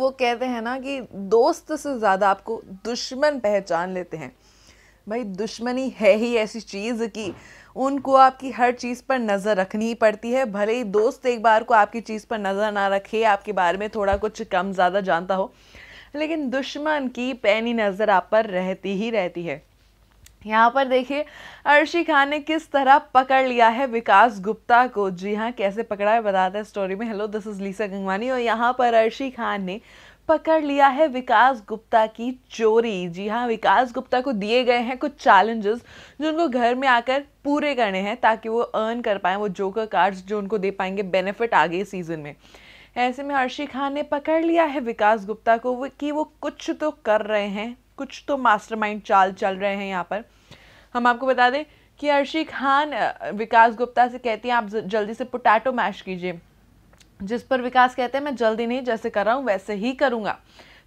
वो कहते हैं ना कि दोस्त से ज़्यादा आपको दुश्मन पहचान लेते हैं भाई दुश्मनी है ही ऐसी चीज़ कि उनको आपकी हर चीज़ पर नज़र रखनी ही पड़ती है भले ही दोस्त एक बार को आपकी चीज़ पर नज़र ना रखे आपके बारे में थोड़ा कुछ कम ज़्यादा जानता हो लेकिन दुश्मन की पैनी नज़र आप पर रहती ही रहती है यहाँ पर देखिए अर्शी खान ने किस तरह पकड़ लिया है विकास गुप्ता को जी हाँ कैसे पकड़ा है बताते हैं स्टोरी में hello this is Lisa Gangwani और यहाँ पर अर्शी खान ने पकड़ लिया है विकास गुप्ता की चोरी जी हाँ विकास गुप्ता को दिए गए हैं कुछ चैलेंजेस जो उनको घर में आकर पूरे करने हैं ताकि वो अर्न कर पाए वो जोकर कार्ड्स जो उनको दे पाएंगे बेनिफिट आगे सीजन में ऐसे में अर्शी खान ने पकड़ लिया है विकास गुप्ता को कि वो कुछ तो कर रहे हैं कुछ तो मास्टर चाल चल रहे हैं यहाँ पर हम आपको बता दें कि अर्शी खान विकास गुप्ता से कहती हैं आप जल्दी से पोटैटो मैश कीजिए जिस पर विकास कहते हैं मैं जल्दी नहीं जैसे कर रहा हूँ वैसे ही करूँगा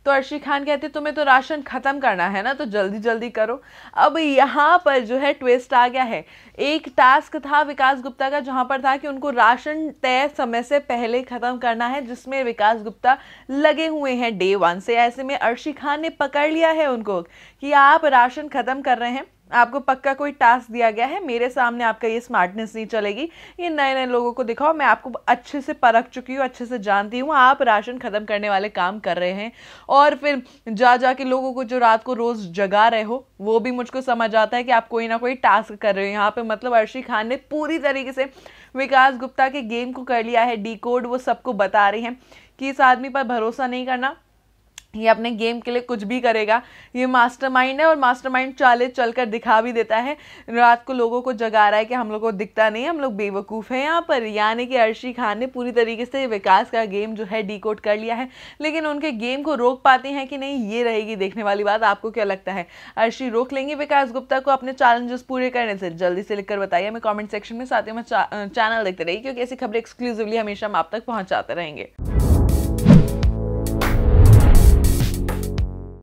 तो अर्शी खान कहते तुम्हें तो राशन ख़त्म करना है ना तो जल्दी जल्दी करो अब यहाँ पर जो है ट्विस्ट आ गया है एक टास्क था विकास गुप्ता का जहाँ पर था कि उनको राशन तय समय से पहले ख़त्म करना है जिसमें विकास गुप्ता लगे हुए हैं डे वन से ऐसे में अर्शी खान ने पकड़ लिया है उनको कि आप राशन ख़त्म कर रहे हैं आपको पक्का कोई टास्क दिया गया है मेरे सामने आपका ये स्मार्टनेस नहीं चलेगी ये नए नए लोगों को दिखाओ मैं आपको अच्छे से परख चुकी हूँ अच्छे से जानती हूँ आप राशन ख़त्म करने वाले काम कर रहे हैं और फिर जा जा के लोगों को जो रात को रोज़ जगा रहे हो वो भी मुझको समझ आता है कि आप कोई ना कोई टास्क कर रहे हो यहाँ पर मतलब अर्शी खान ने पूरी तरीके से विकास गुप्ता के गेम को कर लिया है डी वो सबको बता रही हैं कि इस आदमी पर भरोसा नहीं करना ये अपने गेम के लिए कुछ भी करेगा ये मास्टरमाइंड है और मास्टरमाइंड चाले चल कर दिखा भी देता है रात को लोगों को जगा रहा है कि हम लोग को दिखता नहीं हम लोग बेवकूफ़ हैं यहाँ पर यानी कि अर्शी खान ने पूरी तरीके से विकास का गेम जो है डी कर लिया है लेकिन उनके गेम को रोक पाते हैं कि नहीं ये रहेगी देखने वाली बात आपको क्या लगता है अर्शी रोक लेंगी विकास गुप्ता को अपने चैलेंजेस पूरे करने से जल्दी से लिखकर बताइए हमें कॉमेंट सेक्शन में साथ ही हमें चैनल देखते रहिए क्योंकि ऐसी खबरें एक्सक्लूसिवली हमेशा हम आप तक पहुँचाते रहेंगे